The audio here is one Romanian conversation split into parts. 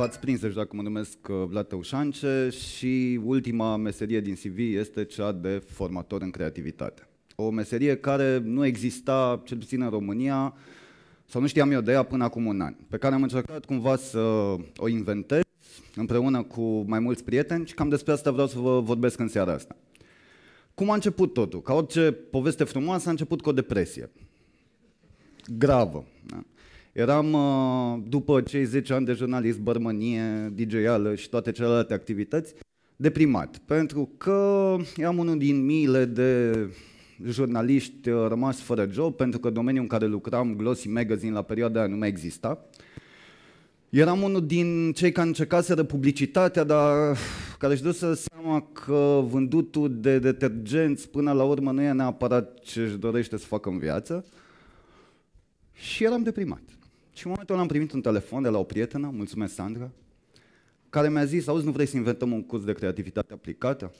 V-ați prins deja deci, cum mă numesc uh, Vlad Teușance și ultima meserie din CV este cea de formator în creativitate. O meserie care nu exista, cel puțin în România, sau nu știam eu de ea până acum un an, pe care am încercat cumva să o inventez împreună cu mai mulți prieteni și cam despre asta vreau să vă vorbesc în seara asta. Cum a început totul? Ca orice poveste frumoasă, a început cu o depresie. Gravă. Da? Eram, uh, după cei 10 ani de jurnalist, bărmănie, dj și toate celelalte activități, deprimat, pentru că eram unul din miile de jurnaliști uh, rămas fără job, pentru că domeniul în care lucram, Glossy Magazine, la perioada aia nu mai exista. Eram unul din cei care încercaseră publicitatea, dar care își duse seama că vândutul de detergenți până la urmă nu e neapărat ce își dorește să facă în viață. Și eram deprimat. Și în momentul ăla am primit un telefon de la o prietenă, mulțumesc Sandra, care mi-a zis, auzi, nu vrei să inventăm un curs de creativitate aplicată?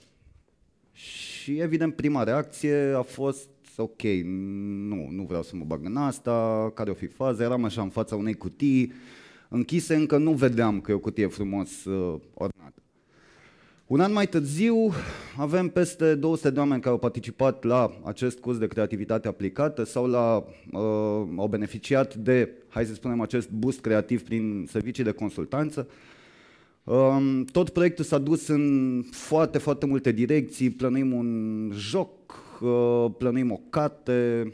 Și evident prima reacție a fost, ok, nu, nu vreau să mă bag în asta, care o fi faza, eram așa în fața unei cutii, închise, încă nu vedeam că e o cutie frumos uh, ornată. Un an mai târziu avem peste 200 de oameni care au participat la acest curs de creativitate aplicată sau la, uh, au beneficiat de, hai să spunem, acest boost creativ prin servicii de consultanță. Um, tot proiectul s-a dus în foarte, foarte multe direcții. Plănuim un joc, uh, plănuim o carte.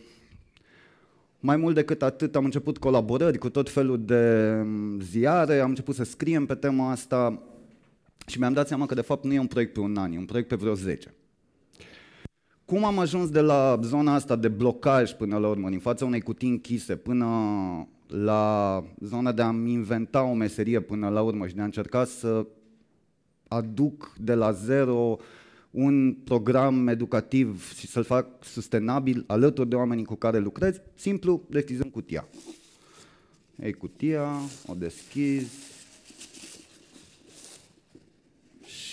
Mai mult decât atât, am început colaborări cu tot felul de um, ziare, am început să scriem pe tema asta. Și mi-am dat seama că de fapt nu e un proiect pe un an, e un proiect pe vreo 10. Cum am ajuns de la zona asta de blocaj până la urmă, din fața unei cutii închise, până la zona de a-mi inventa o meserie până la urmă și de a încerca să aduc de la zero un program educativ și să-l fac sustenabil alături de oamenii cu care lucrez, simplu deschizând cutia. Ei, cutia, o deschizi,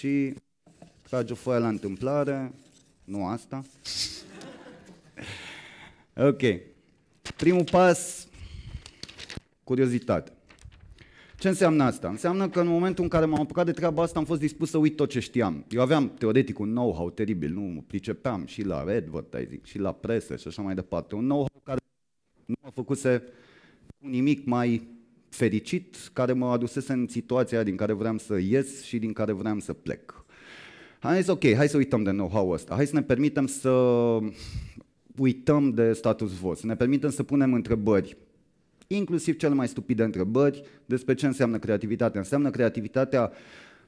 și trage o foaie la întâmplare, nu asta. Ok. Primul pas, curiozitate. Ce înseamnă asta? Înseamnă că în momentul în care m-am apucat de treaba asta am fost dispus să uit tot ce știam. Eu aveam teoretic un know-how teribil, nu mă pricepeam și la advertising, și la presă și așa mai departe. Un know-how care nu m-a făcut să nimic mai fericit care mă adusese în situația din care vreau să ies și din care vreau să plec. Hai zis, ok, hai să uităm de know-how ăsta, hai să ne permitem să uităm de status quo, să ne permitem să punem întrebări, inclusiv cele mai stupide întrebări despre ce înseamnă creativitatea. Înseamnă creativitatea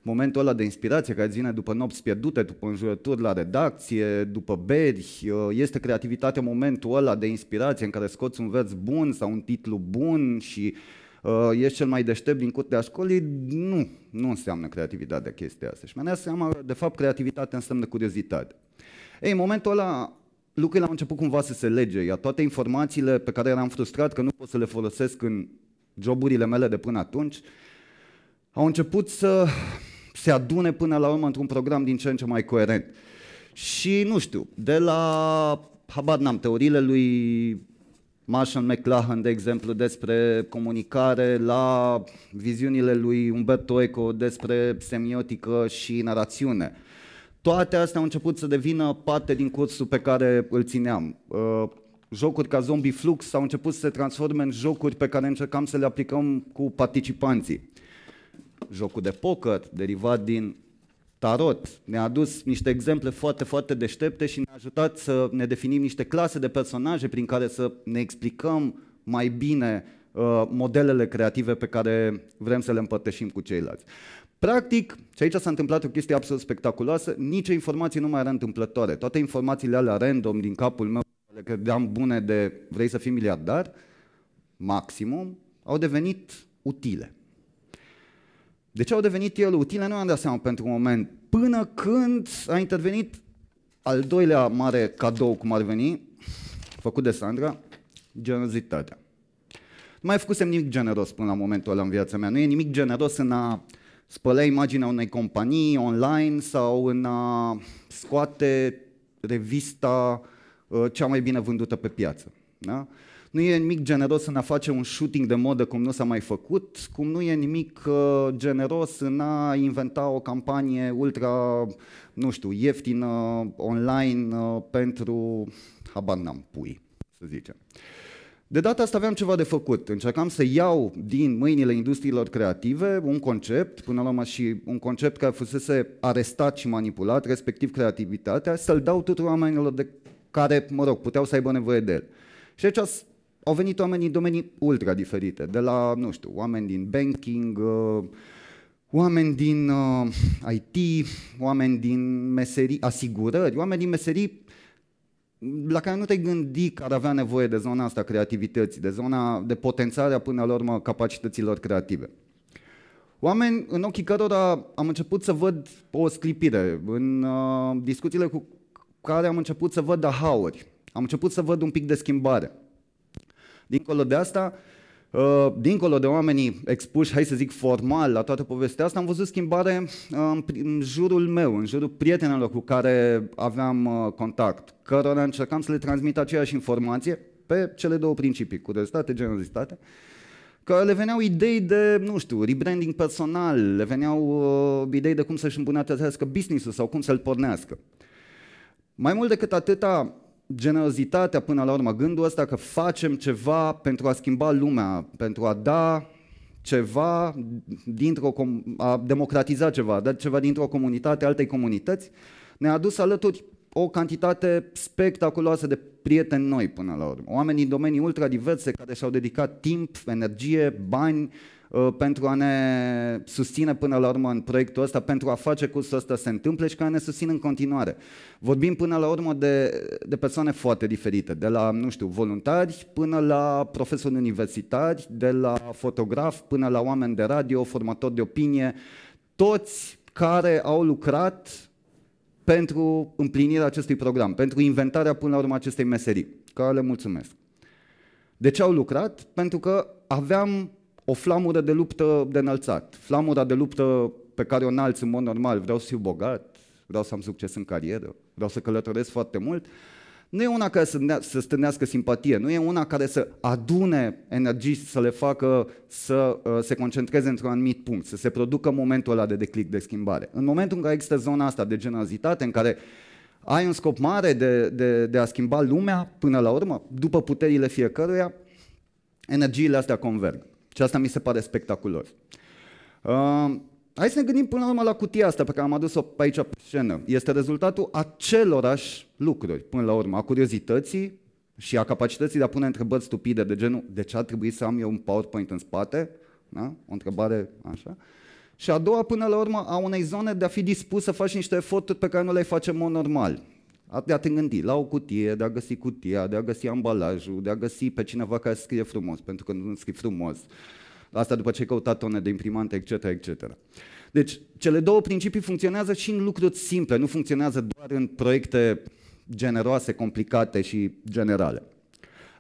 momentul ăla de inspirație care vine după nopți pierdute, după înjurături la redacție, după beri, este creativitatea momentul ăla de inspirație în care scoți un vers bun sau un titlu bun și Uh, ești cel mai deștept din curtea școlii, nu, nu înseamnă creativitatea chestia asta. Și mi-am dat seama, de fapt, creativitatea înseamnă curiozitate. Ei, în momentul ăla, lucrurile au început cumva să se lege, iar toate informațiile pe care eram frustrat că nu pot să le folosesc în joburile mele de până atunci, au început să se adune până la urmă într-un program din ce în ce mai coerent. Și nu știu, de la, habar n-am, teoriile lui Marshall McLuhan, de exemplu, despre comunicare, la viziunile lui Umberto Eco despre semiotică și narațiune. Toate astea au început să devină parte din cursul pe care îl țineam. Uh, jocuri ca Zombie Flux au început să se transforme în jocuri pe care încercam să le aplicăm cu participanții. Jocul de poker, derivat din tarot. Ne-a adus niște exemple foarte, foarte deștepte și ne-a ajutat să ne definim niște clase de personaje prin care să ne explicăm mai bine uh, modelele creative pe care vrem să le împărtășim cu ceilalți. Practic, și aici s-a întâmplat o chestie absolut spectaculoasă, nicio informație nu mai era întâmplătoare. Toate informațiile alea random din capul meu, care credeam bune de vrei să fii miliardar, maximum, au devenit utile. De ce au devenit ele utile nu am dat seama pentru un moment, până când a intervenit al doilea mare cadou, cum ar veni, făcut de Sandra, generozitatea. Nu mai făcusem nimic generos până la momentul ăla în viața mea. Nu e nimic generos în a spăla imaginea unei companii online sau în a scoate revista uh, cea mai bine vândută pe piață. Da? Nu e nimic generos în a face un shooting de modă cum nu s-a mai făcut, cum nu e nimic uh, generos în a inventa o campanie ultra, nu știu, ieftină, online, uh, pentru, habar n-am, pui, să zicem. De data asta aveam ceva de făcut. Încercam să iau din mâinile industriilor creative un concept, până la urmă și un concept care fusese arestat și manipulat, respectiv creativitatea, să-l dau tuturor oamenilor de care, mă rog, puteau să aibă nevoie de el. Și aici au venit oameni din domenii ultra diferite, de la, nu știu, oameni din banking, uh, oameni din uh, IT, oameni din meserii, asigurări, oameni din meserii la care nu te gândi că ar avea nevoie de zona asta creativității, de zona de potențarea până la urmă capacităților creative. Oameni în ochii cărora am început să văd o sclipire, în uh, discuțiile cu care am început să văd ahauri, am început să văd un pic de schimbare. Dincolo de asta, uh, dincolo de oamenii expuși, hai să zic formal, la toată povestea asta, am văzut schimbare uh, în jurul meu, în jurul prietenilor cu care aveam uh, contact, cărora încercam să le transmit aceeași informație pe cele două principii, curiozitate, generozitate, că le veneau idei de, nu știu, rebranding personal, le veneau uh, idei de cum să-și îmbunătățească business-ul sau cum să-l pornească. Mai mult decât atâta, generozitatea până la urmă, gândul ăsta că facem ceva pentru a schimba lumea, pentru a da ceva dintr-o, com- a democratiza ceva, da ceva dintr-o comunitate altei comunități, ne-a adus alături o cantitate spectaculoasă de prieteni noi până la urmă. Oameni din domenii ultra diverse care și-au dedicat timp, energie, bani, uh, Uh, pentru a ne susține până la urmă în proiectul ăsta, pentru a face cursul ăsta să se întâmple și care ne susțin în continuare. Vorbim până la urmă de, de persoane foarte diferite, de la, nu știu, voluntari până la profesori universitari, de la fotograf până la oameni de radio, formatori de opinie, toți care au lucrat pentru împlinirea acestui program, pentru inventarea până la urmă acestei meserii, care le mulțumesc. De ce au lucrat? Pentru că aveam o flamură de luptă de înălțat, flamura de luptă pe care o înalți în mod normal, vreau să fiu bogat, vreau să am succes în carieră, vreau să călătoresc foarte mult, nu e una care să, ne- simpatie, nu e una care să adune energii, să le facă să uh, se concentreze într-un anumit punct, să se producă momentul ăla de declic, de schimbare. În momentul în care există zona asta de generozitate, în care ai un scop mare de, de, de a schimba lumea, până la urmă, după puterile fiecăruia, energiile astea converg. Și asta mi se pare spectaculos. Uh, hai să ne gândim până la urmă la cutia asta pe care am adus-o pe aici pe scenă. Este rezultatul acelorași lucruri, până la urmă, a curiozității și a capacității de a pune întrebări stupide de genul de ce ar trebui să am eu un PowerPoint în spate? Da? O întrebare așa. Și a doua, până la urmă, a unei zone de a fi dispus să faci niște eforturi pe care nu le-ai face în mod normal de a te gândi la o cutie, de a găsi cutia, de a găsi ambalajul, de a găsi pe cineva care scrie frumos, pentru că nu scrie frumos. Asta după ce ai căutat tone de imprimante, etc., etc. Deci, cele două principii funcționează și în lucruri simple, nu funcționează doar în proiecte generoase, complicate și generale.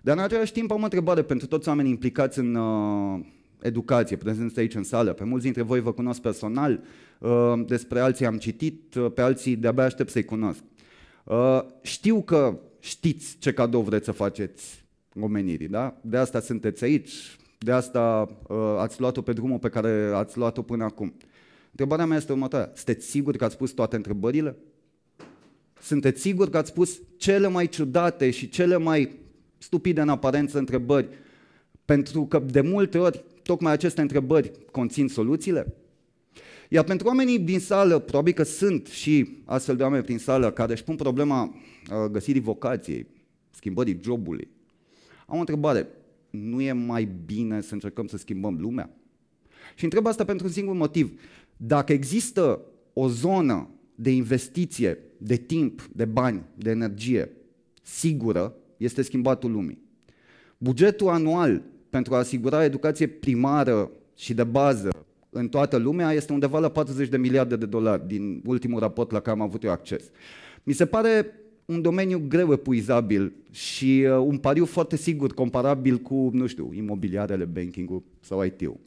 Dar în același timp am o întrebare pentru toți oamenii implicați în uh, educație, prezenți aici în sală. Pe mulți dintre voi vă cunosc personal, uh, despre alții am citit, uh, pe alții de-abia aștept să-i cunosc. Uh, știu că știți ce cadou vreți să faceți omenirii, da? De asta sunteți aici, de asta uh, ați luat-o pe drumul pe care ați luat-o până acum. Întrebarea mea este următoarea. Sunteți siguri că ați pus toate întrebările? Sunteți siguri că ați pus cele mai ciudate și cele mai stupide în aparență întrebări? Pentru că de multe ori tocmai aceste întrebări conțin soluțiile? Iar pentru oamenii din sală, probabil că sunt și astfel de oameni prin sală care își pun problema uh, găsirii vocației, schimbării jobului, am o întrebare. Nu e mai bine să încercăm să schimbăm lumea? Și întreb asta pentru un singur motiv. Dacă există o zonă de investiție, de timp, de bani, de energie sigură, este schimbatul lumii. Bugetul anual pentru a asigura educație primară și de bază în toată lumea este undeva la 40 de miliarde de dolari din ultimul raport la care am avut eu acces. Mi se pare un domeniu greu epuizabil și uh, un pariu foarte sigur comparabil cu, nu știu, imobiliarele, banking-ul sau IT-ul.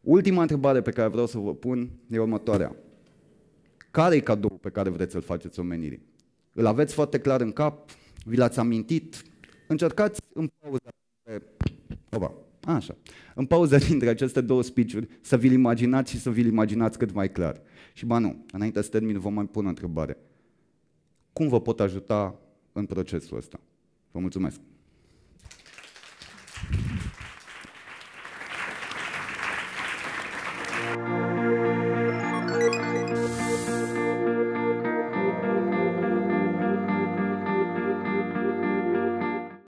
Ultima întrebare pe care vreau să vă pun e următoarea. Care e cadou pe care vreți să-l faceți omenirii? Îl aveți foarte clar în cap? Vi l-ați amintit? Încercați în pauza. Opa. Așa. În pauză dintre aceste două speech-uri, să vi-l imaginați și să vi-l imaginați cât mai clar. Și ba nu, înainte să termin, vă mai pun o întrebare. Cum vă pot ajuta în procesul ăsta? Vă mulțumesc!